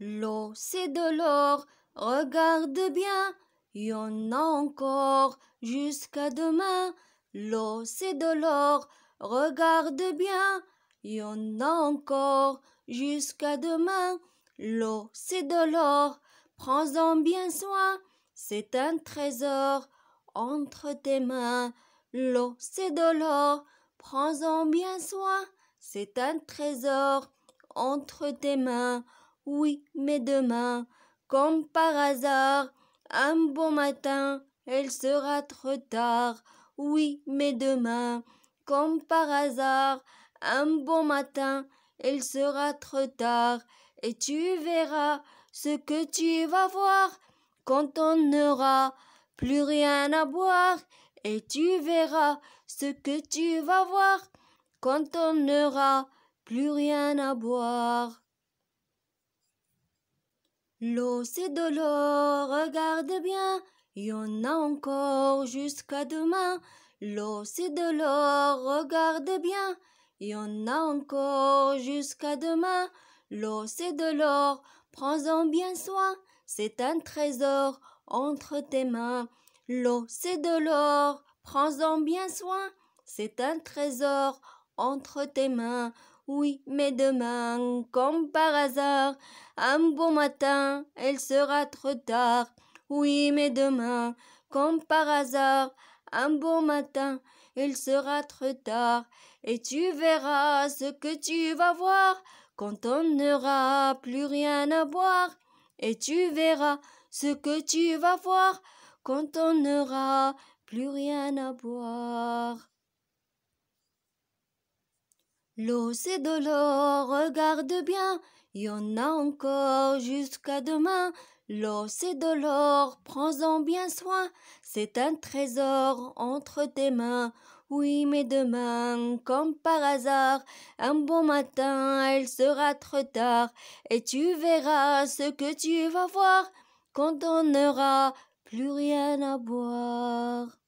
L'eau, c'est de l'or, regarde bien, y en a encore jusqu'à demain. L'eau, c'est de l'or, regarde bien, y en a encore jusqu'à demain. L'eau, c'est de l'or, prends-en bien soin, c'est un trésor entre tes mains. L'eau, c'est de l'or, prends-en bien soin, c'est un trésor entre tes mains. Oui, mais demain, comme par hasard, un bon matin, elle sera trop tard. Oui, mais demain, comme par hasard, un bon matin, elle sera trop tard, et tu verras ce que tu vas voir quand on n'aura plus rien à boire, et tu verras ce que tu vas voir quand on n'aura plus rien à boire. L'eau c'est de l'or, regarde bien, il y en a encore jusqu'à demain. L'eau c'est de l'or, regarde bien, il y en a encore jusqu'à demain. L'eau c'est de l'or, prends-en bien soin, c'est un trésor entre tes mains. L'eau c'est de l'or, prends-en bien soin, c'est un trésor entre tes mains. Oui, mais demain, comme par hasard, un bon matin, elle sera trop tard. Oui, mais demain, comme par hasard, un bon matin, il sera trop tard, et tu verras ce que tu vas voir quand on n'aura plus rien à boire. Et tu verras ce que tu vas voir quand on n'aura plus rien à boire. L'eau c'est de l'or, regarde bien, il y en a encore jusqu'à demain. L'eau c'est de l'or, prends-en bien soin, c'est un trésor entre tes mains. Oui, mais demain, comme par hasard, un bon matin, elle sera trop tard, et tu verras ce que tu vas voir quand on n'aura plus rien à boire.